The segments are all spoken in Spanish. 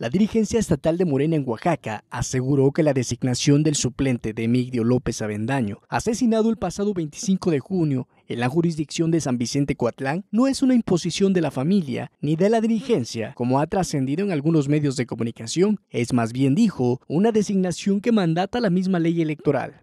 La dirigencia estatal de Morena en Oaxaca aseguró que la designación del suplente de Emigdio López Avendaño, asesinado el pasado 25 de junio en la jurisdicción de San Vicente Coatlán, no es una imposición de la familia ni de la dirigencia, como ha trascendido en algunos medios de comunicación, es más bien, dijo, una designación que mandata la misma ley electoral.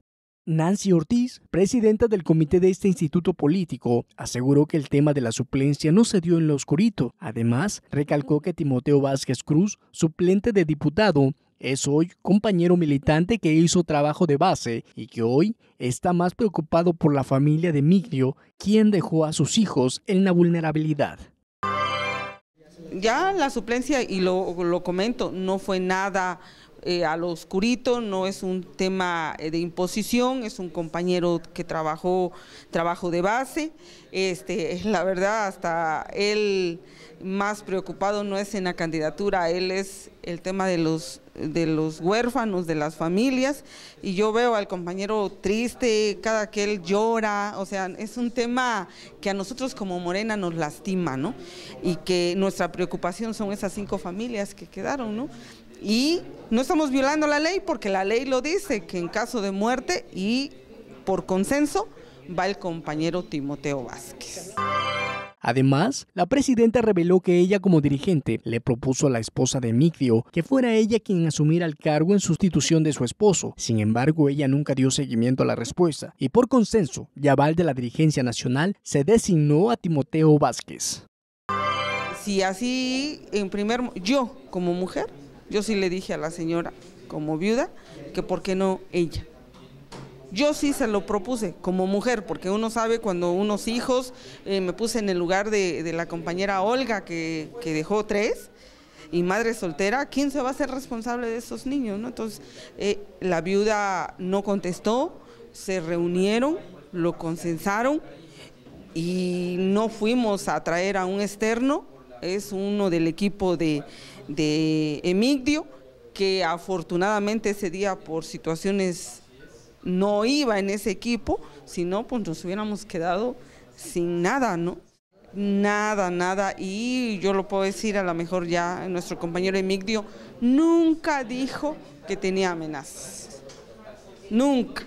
Nancy Ortiz, presidenta del comité de este instituto político, aseguró que el tema de la suplencia no se dio en lo oscurito. Además, recalcó que Timoteo Vázquez Cruz, suplente de diputado, es hoy compañero militante que hizo trabajo de base y que hoy está más preocupado por la familia de Miglio, quien dejó a sus hijos en la vulnerabilidad. Ya la suplencia, y lo, lo comento, no fue nada eh, a lo oscurito, no es un tema eh, de imposición, es un compañero que trabajó trabajo de base. Este, la verdad, hasta él más preocupado no es en la candidatura, él es el tema de los de los huérfanos, de las familias, y yo veo al compañero triste, cada que él llora, o sea, es un tema que a nosotros como Morena nos lastima, ¿no? Y que nuestra preocupación son esas cinco familias que quedaron, ¿no? Y no estamos violando la ley porque la ley lo dice, que en caso de muerte y por consenso va el compañero Timoteo Vázquez. Además, la presidenta reveló que ella como dirigente le propuso a la esposa de Migdio que fuera ella quien asumiera el cargo en sustitución de su esposo. Sin embargo, ella nunca dio seguimiento a la respuesta y por consenso, Yaval de la dirigencia nacional se designó a Timoteo Vázquez. Si así, en primer yo como mujer, yo sí le dije a la señora, como viuda, que por qué no ella. Yo sí se lo propuse como mujer, porque uno sabe cuando unos hijos, eh, me puse en el lugar de, la compañera Olga que, dejó tres y madre soltera, ¿quién se va a ser responsable de esos niños? No? Entonces, eh, la viuda no contestó, se reunieron, lo consensaron y no fuimos a traer a un externo, es uno del equipo de, de Emigdio, que afortunadamente ese día por situaciones no iba en ese equipo, sino pues nos hubiéramos quedado sin nada, ¿no? Nada, nada. Y yo lo puedo decir, a lo mejor ya nuestro compañero Emigdio nunca dijo que tenía amenazas. Nunca.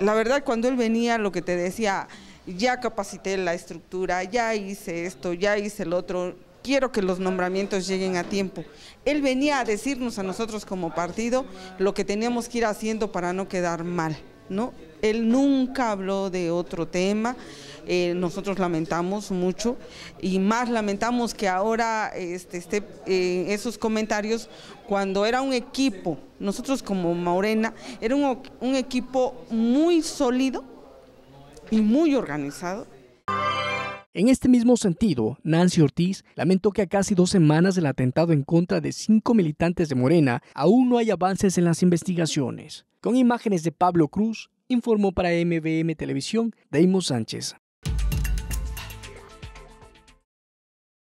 La verdad, cuando él venía, lo que te decía, ya capacité la estructura, ya hice esto, ya hice el otro, quiero que los nombramientos lleguen a tiempo. Él venía a decirnos a nosotros como partido lo que teníamos que ir haciendo para no quedar mal, ¿no? Él nunca habló de otro tema, eh, nosotros lamentamos mucho y más lamentamos que ahora este, esté en eh, esos comentarios cuando era un equipo, nosotros como Morena, era un equipo muy sólido y muy organizado en este mismo sentido, Nancy Ortiz lamentó que a casi dos semanas del atentado en contra de cinco militantes de Morena aún no hay avances en las investigaciones. Con imágenes de Pablo Cruz, informó para MBM Televisión Deimos Sánchez.